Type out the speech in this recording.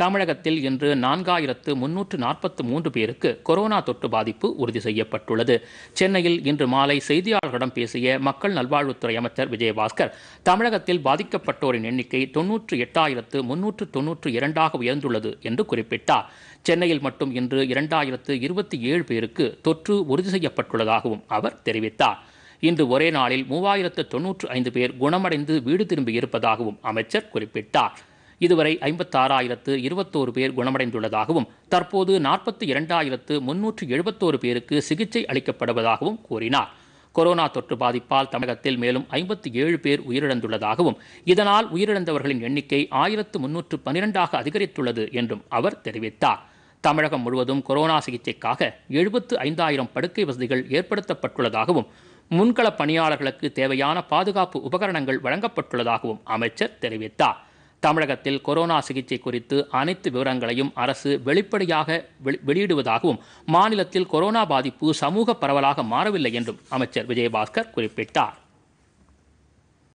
தமிழகத்தில் இன்று நான்காயிரத்து முன்னூற்று நாற்பத்து மூன்று பேருக்கு கொரோனா தொற்று பாதிப்பு உறுதி செய்யப்பட்டுள்ளது சென்னையில் இன்று மாலை செய்தியாளர்களிடம் பேசிய மக்கள் நல்வாழ்வுத்துறை அமைச்சர் விஜயபாஸ்கர் தமிழகத்தில் பாதிக்கப்பட்டோரின் எண்ணிக்கை தொன்னூற்று எட்டாயிரத்து முன்னூற்று தொன்னூற்று இரண்டாக உயர்ந்துள்ளது என்று குறிப்பிட்டார் சென்னையில் மட்டும் இன்று இரண்டாயிரத்து இருபத்தி ஏழு பேருக்கு தொற்று உறுதி செய்யப்பட்டுள்ளதாகவும் அவர் தெரிவித்தார் இன்று ஒரே நாளில் மூவாயிரத்து தொன்னூற்று ஐந்து பேர் குணமடைந்து வீடு திரும்பியிருப்பதாகவும் அமைச்சர் குறிப்பிட்டார் இதுவரை ஐம்பத்தாறாயிரத்து இருபத்தோரு பேர் குணமடைந்துள்ளதாகவும் தற்போது நாற்பத்தி இரண்டாயிரத்து முன்னூற்று எழுபத்தோரு பேருக்கு சிகிச்சை அளிக்கப்படுவதாகவும் கூறினார் கொரோனா தொற்று பாதிப்பால் தமிழகத்தில் மேலும் ஐம்பத்தி ஏழு பேர் உயிரிழந்துள்ளதாகவும் இதனால் உயிரிழந்தவர்களின் எண்ணிக்கை ஆயிரத்து முன்னூற்று பனிரெண்டாக அதிகரித்துள்ளது என்றும் அவர் தெரிவித்தார் தமிழகம் முழுவதும் கொரோனா சிகிச்சைக்காக எழுபத்து ஐந்தாயிரம் படுக்கை வசதிகள் ஏற்படுத்தப்பட்டுள்ளதாகவும் முன்கள பணியாளர்களுக்கு தேவையான பாதுகாப்பு உபகரணங்கள் வழங்கப்பட்டுள்ளதாகவும் அமைச்சர் தெரிவித்தார் தமிழகத்தில் கொரோனா சிகிச்சை குறித்து அனைத்து விவரங்களையும் அரசு வெளிப்படையாக வெளியிடுவதாகவும் மாநிலத்தில் கொரோனா பாதிப்பு சமூக பரவலாக மாறவில்லை என்றும் அமைச்சர் விஜயபாஸ்கர் குறிப்பிட்டார்